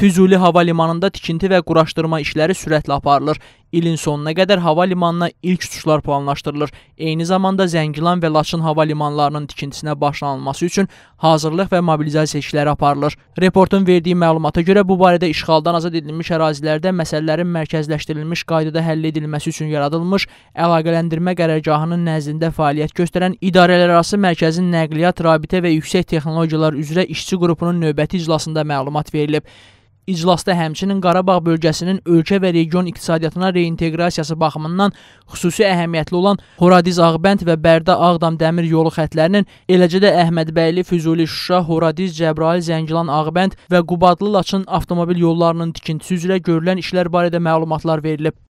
Füzuli hava limanında tikinti və quraşdırma işləri sürətlə aparılır. İlin sonuna qədər hava limanına ilk uçuşlar planlaşdırılır. Eyni zamanda Zəngilan və Laçın hava limanlarının tikintisinə başlanılması üçün hazırlıq və mobilizasiya işləri aparılır. Reportun verdiyi məlumata görə bu barədə işğaldan azad edilmiş ərazilərdə məsələlərin mərkəzləşdirilmiş qaydada həll edilməsi üçün yaradılmış əlaqələndirmə qərargahının nəzdində fəaliyyət göstərən idarələrarası mərkəzin nəqliyyat, rabitə və yüksək texnologiyalar üzrə işçi qrupunun növbəti iclasında məlumat verilib. İclasda həmçinin Qarabağ bölgəsinin ölkə və region iqtisadiyyatına reinteqrasiyası baxımından xüsusi əhəmiyyətli olan Horadiz Ağbənd və Bərdə Ağdam dəmir yolu xətlərinin, eləcə də Əhmədbəyli, Füzuli, Şuşa, Horadiz, Cəbrayil, Zəngilan Ağbənd və Qubadlı Laçın avtomobil yollarının tikintisi üzrə görülən işlər barədə məlumatlar verilib.